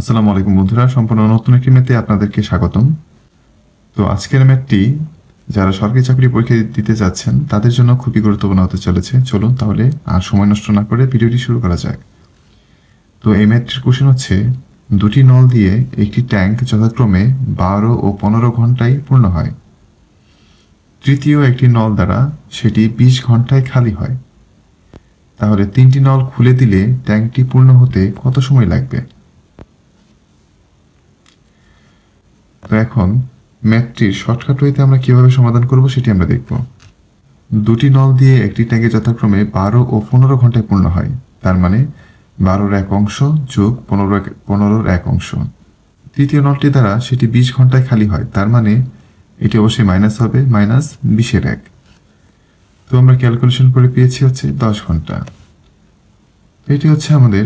আসসালামু আলাইকুম বন্ধুরা সম্পূর্ণ নতুন একটি মেতে আপনাদেরকে স্বাগতম তো আজকের ম্যাটটি যারা সরকারি চাকরি পরীক্ষা দিতে যাচ্ছেন তাদের জন্য খুবই গুরুত্বপূর্ণ হতে চলেছে চলুন তাহলে আর সময় নষ্ট না করে ভিডিওটি শুরু করা যাক তো এই ম্যাটটির কোশ্চেন হচ্ছে দুটি নল দিয়ে একটি ট্যাঙ্ক যথাক্রমে বারো ও পনেরো ঘন্টায় পূর্ণ হয় তৃতীয় একটি নল দ্বারা সেটি বিশ ঘন্টায় খালি হয় তাহলে তিনটি নল খুলে দিলে ট্যাঙ্কটি পূর্ণ হতে কত সময় লাগবে তো এখন ম্যাথটির শর্টকাট ওয়েতে আমরা কিভাবে সমাধান করব সেটি আমরা দেখব দুটি নল দিয়ে একটি ট্যাঙ্কে যথাক্রমে বারো ও পনেরো ঘন্টায় পূর্ণ হয় তার মানে বারোর এক অংশ যোগ পনেরো পনেরোর এক অংশ তৃতীয় নলটি দ্বারা সেটি বিশ ঘন্টায় খালি হয় তার মানে এটি অবশ্যই মাইনাস হবে মাইনাস বিশের এক তো আমরা ক্যালকুলেশন করে পেয়েছি হচ্ছে দশ ঘন্টা এটি হচ্ছে আমাদের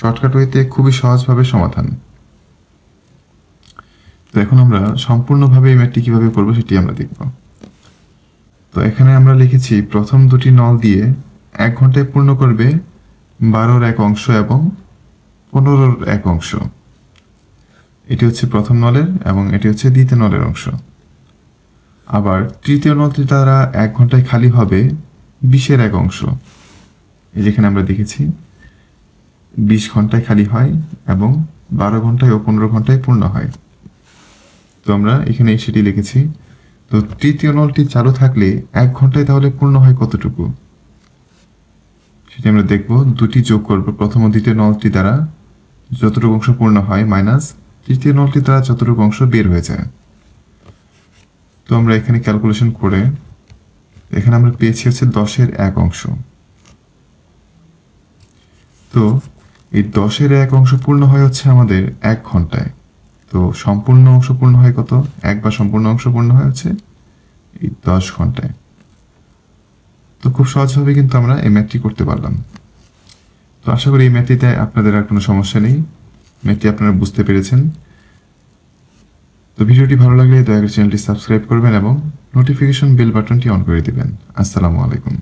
শর্টকাট ওয়েতে খুবই সহজভাবে সমাধান তো এখন আমরা সম্পূর্ণভাবে এই ম্যাটটি কীভাবে করবো সেটি আমরা দেখব তো এখানে আমরা লিখেছি প্রথম দুটি নল দিয়ে এক ঘন্টায় পূর্ণ করবে বারোর এক অংশ এবং পনেরোর এক অংশ এটি হচ্ছে প্রথম নলের এবং এটি হচ্ছে দ্বিতীয় নলের অংশ আবার তৃতীয় নলটি দ্বারা এক ঘন্টায় খালি হবে বিশের এক অংশ যেখানে আমরা দেখেছি বিশ ঘন্টায় খালি হয় এবং বারো ঘন্টায় ও পনেরো ঘন্টায় পূর্ণ হয় তো আমরা এখানে সেটি লিখেছি তো তৃতীয় নলটি চালু থাকলে এক ঘন্টায় তাহলে পূর্ণ হয় কতটুকু সেটি আমরা দেখব দুটি যোগ করব প্রথম ও দ্বিতীয় নলটি দ্বারা যতটুকু অংশ পূর্ণ হয় মাইনাস তৃতীয় নলটি দ্বারা যতটুকু অংশ বের হয়ে যায় তো আমরা এখানে ক্যালকুলেশন করে এখানে আমরা পেয়েছি হচ্ছে দশের এক অংশ তো এই দশের এক অংশ পূর্ণ হয় হচ্ছে আমাদের এক ঘন্টায় তো সম্পূর্ণ অংশ পূর্ণ হয় কত একবার সম্পূর্ণ অংশ পূর্ণ হয় হচ্ছে এই দশ ঘন্টায় তো খুব সহজভাবে কিন্তু আমরা এই ম্যাথটি করতে পারলাম তো আশা করি এই ম্যাথটিতে আপনাদের আর কোনো সমস্যা নেই ম্যাথটি আপনারা বুঝতে পেরেছেন তো ভিডিওটি ভালো লাগলে দয়া করে চ্যানেলটি সাবস্ক্রাইব করবেন এবং নোটিফিকেশন বেল বাটনটি অন করে দেবেন আসসালামু আলাইকুম